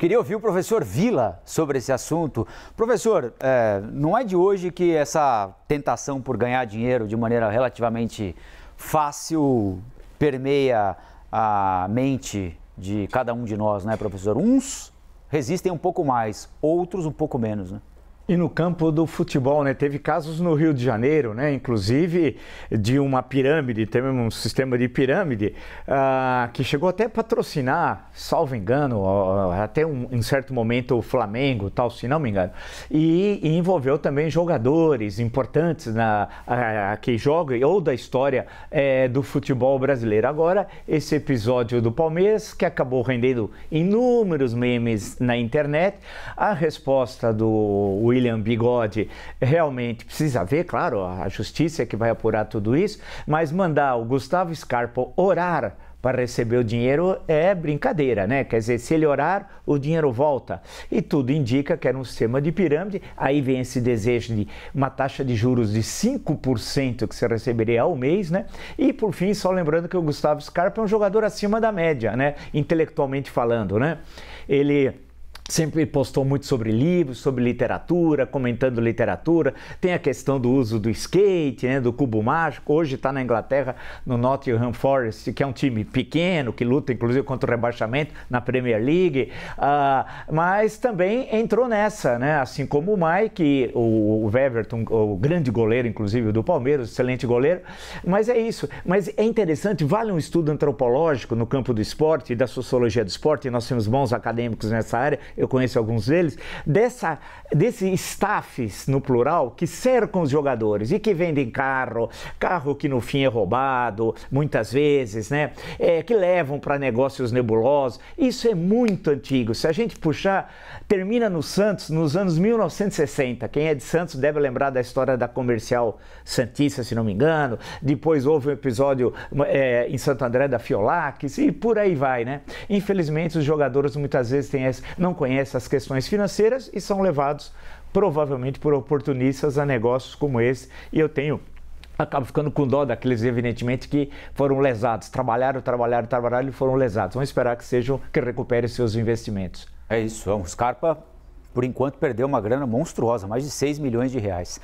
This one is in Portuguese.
Queria ouvir o professor Vila sobre esse assunto. Professor, é, não é de hoje que essa tentação por ganhar dinheiro de maneira relativamente fácil permeia a mente de cada um de nós, né, professor? Uns resistem um pouco mais, outros um pouco menos, né? E no campo do futebol, né? Teve casos no Rio de Janeiro, né? Inclusive de uma pirâmide, teve um sistema de pirâmide uh, que chegou até a patrocinar, salvo engano, uh, até um, em certo momento o Flamengo, tal, se não me engano. E, e envolveu também jogadores importantes na, uh, que jogam ou da história é, do futebol brasileiro. Agora, esse episódio do Palmeiras, que acabou rendendo inúmeros memes na internet, a resposta do William William Bigode realmente precisa ver, claro, a justiça é que vai apurar tudo isso, mas mandar o Gustavo Scarpa orar para receber o dinheiro é brincadeira, né? Quer dizer, se ele orar, o dinheiro volta. E tudo indica que era um sistema de pirâmide. Aí vem esse desejo de uma taxa de juros de 5% que você receberia ao mês, né? E por fim, só lembrando que o Gustavo Scarpa é um jogador acima da média, né? Intelectualmente falando, né? Ele sempre postou muito sobre livros, sobre literatura, comentando literatura. Tem a questão do uso do skate, né, do cubo mágico. Hoje está na Inglaterra, no Nottingham Forest, que é um time pequeno, que luta inclusive contra o rebaixamento na Premier League. Uh, mas também entrou nessa, né? assim como o Mike, o, o o grande goleiro, inclusive, do Palmeiras, excelente goleiro. Mas é isso. Mas é interessante, vale um estudo antropológico no campo do esporte e da sociologia do esporte. Nós temos bons acadêmicos nessa área eu conheço alguns deles, dessa, desse staffs, no plural, que cercam os jogadores e que vendem carro, carro que no fim é roubado, muitas vezes, né? É, que levam para negócios nebulosos. Isso é muito antigo. Se a gente puxar, termina no Santos, nos anos 1960. Quem é de Santos deve lembrar da história da comercial Santista, se não me engano. Depois houve um episódio é, em Santo André da Fiolax e por aí vai, né? Infelizmente, os jogadores muitas vezes têm esse não conhecem essas as questões financeiras e são levados provavelmente por oportunistas a negócios como esse. E eu tenho acabo ficando com dó daqueles, evidentemente, que foram lesados, trabalharam, trabalharam, trabalharam e foram lesados. Vamos esperar que sejam, que recuperem seus investimentos. É isso, o é Scarpa, por enquanto, perdeu uma grana monstruosa, mais de 6 milhões de reais.